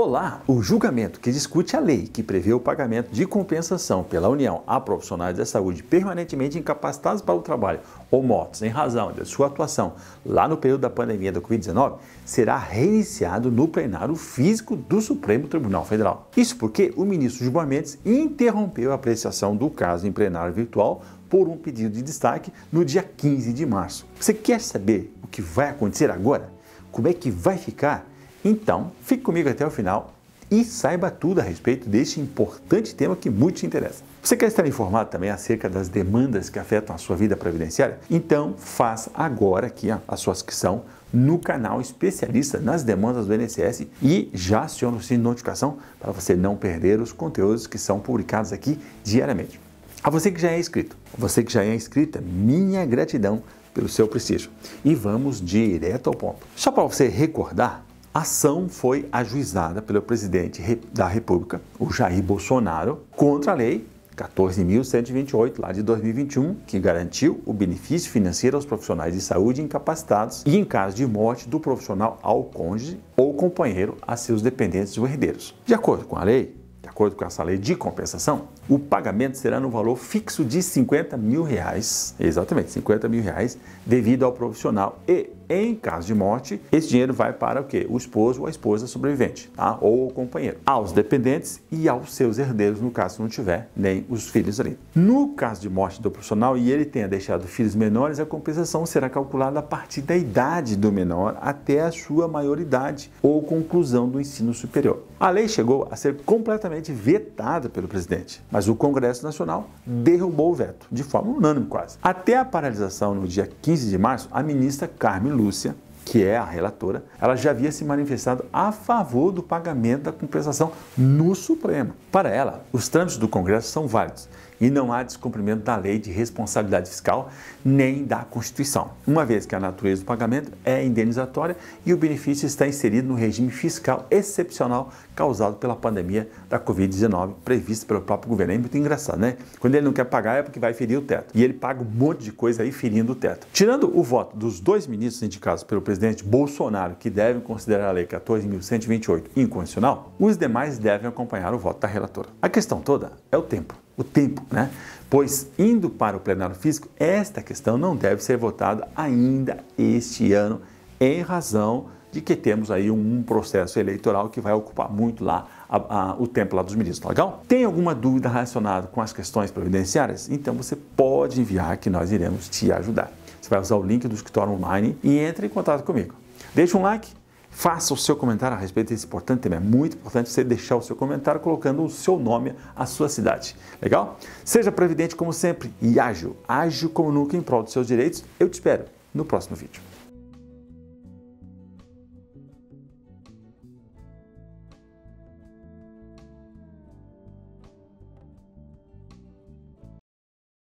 Olá, o julgamento que discute a lei que prevê o pagamento de compensação pela União a profissionais da saúde permanentemente incapacitados para o trabalho ou mortos em razão de sua atuação lá no período da pandemia da Covid-19 será reiniciado no plenário físico do Supremo Tribunal Federal. Isso porque o ministro Gilmar Mendes interrompeu a apreciação do caso em plenário virtual por um pedido de destaque no dia 15 de março. Você quer saber o que vai acontecer agora? Como é que vai ficar? Então, fique comigo até o final e saiba tudo a respeito deste importante tema que muito te interessa. Você quer estar informado também acerca das demandas que afetam a sua vida previdenciária? Então, faça agora aqui a sua inscrição no canal especialista nas demandas do INSS e já aciona o sininho de notificação para você não perder os conteúdos que são publicados aqui diariamente. A você que já é inscrito, a você que já é inscrita, minha gratidão pelo seu prestígio. E vamos direto ao ponto. Só para você recordar, a ação foi ajuizada pelo presidente da República, o Jair Bolsonaro, contra a lei 14.128, lá de 2021, que garantiu o benefício financeiro aos profissionais de saúde incapacitados e em caso de morte do profissional ao cônjuge ou companheiro a seus dependentes ou herdeiros. De acordo com a lei, de acordo com essa lei de compensação, o pagamento será no valor fixo de 50 mil reais, exatamente 50 mil reais, devido ao profissional e em caso de morte, esse dinheiro vai para o quê? O esposo ou a esposa sobrevivente, tá? ou o companheiro, aos dependentes e aos seus herdeiros, no caso não tiver nem os filhos ali. No caso de morte do profissional e ele tenha deixado filhos menores, a compensação será calculada a partir da idade do menor até a sua maioridade ou conclusão do ensino superior. A lei chegou a ser completamente vetada pelo presidente, mas o Congresso Nacional derrubou o veto, de forma unânime quase. Até a paralisação no dia 15 de março, a ministra Carmen Lúcia, que é a relatora, ela já havia se manifestado a favor do pagamento da compensação no Supremo. Para ela, os trâmites do Congresso são válidos e não há descumprimento da lei de responsabilidade fiscal nem da Constituição, uma vez que a natureza do pagamento é indenizatória e o benefício está inserido no regime fiscal excepcional causado pela pandemia da Covid-19, prevista pelo próprio governo. É muito engraçado, né? Quando ele não quer pagar é porque vai ferir o teto. E ele paga um monte de coisa aí ferindo o teto. Tirando o voto dos dois ministros indicados pelo presidente Bolsonaro, que devem considerar a Lei 14.128 inconstitucional, os demais devem acompanhar o voto da relatora. A questão toda é o tempo o tempo, né? Pois, indo para o plenário físico, esta questão não deve ser votada ainda este ano, em razão de que temos aí um processo eleitoral que vai ocupar muito lá a, a, o tempo lá dos ministros, tá legal? Tem alguma dúvida relacionada com as questões previdenciárias? Então você pode enviar que nós iremos te ajudar. Você vai usar o link do escritório online e entre em contato comigo. Deixa um like, Faça o seu comentário a respeito desse é importante tema. É muito importante você deixar o seu comentário colocando o seu nome, a sua cidade. Legal? Seja previdente como sempre e ágil. Ágil como nunca em prol dos seus direitos. Eu te espero no próximo vídeo.